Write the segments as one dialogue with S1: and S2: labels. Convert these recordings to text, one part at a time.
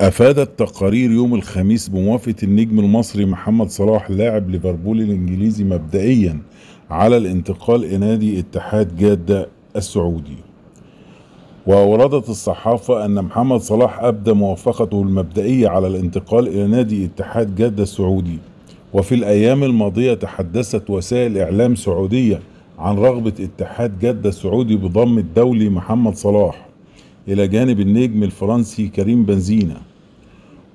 S1: أفادت تقارير يوم الخميس بموافقة النجم المصري محمد صلاح لاعب ليفربول الإنجليزي مبدئيا على الانتقال إلى نادي اتحاد جادة السعودي وأوردت الصحافة أن محمد صلاح أبدى موافقته المبدئية على الانتقال إلى نادي اتحاد جادة السعودي وفي الأيام الماضية تحدثت وسائل إعلام سعودية عن رغبة اتحاد جدة السعودي بضم الدولي محمد صلاح إلى جانب النجم الفرنسي كريم بنزينا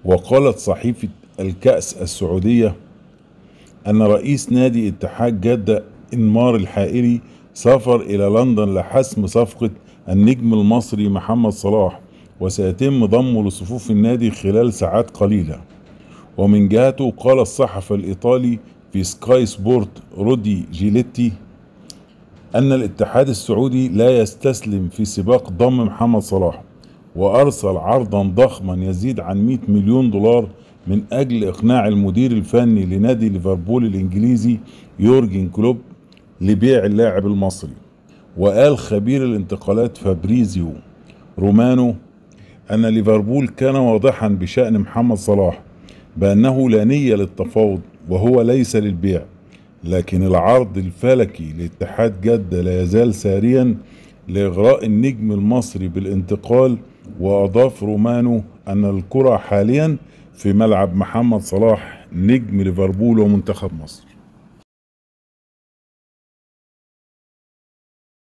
S1: وقالت صحيفة الكأس السعودية أن رئيس نادي اتحاد جدة إنمار الحائري سافر إلى لندن لحسم صفقة النجم المصري محمد صلاح وسيتم ضمه لصفوف النادي خلال ساعات قليلة ومن جهته قال الصحفي الإيطالي في سكاي سبورت رودي جيليتي أن الاتحاد السعودي لا يستسلم في سباق ضم محمد صلاح وأرسل عرضا ضخما يزيد عن 100 مليون دولار من أجل إقناع المدير الفني لنادي ليفربول الإنجليزي يورجن كلوب لبيع اللاعب المصري وقال خبير الانتقالات فابريزيو رومانو أن ليفربول كان واضحا بشأن محمد صلاح بأنه لا نية للتفاوض وهو ليس للبيع لكن العرض الفلكي لاتحاد جدة لا يزال ساريا لإغراء النجم المصري بالانتقال وأضاف رومانو أن الكرة حاليا في ملعب محمد صلاح نجم ليفربول ومنتخب مصر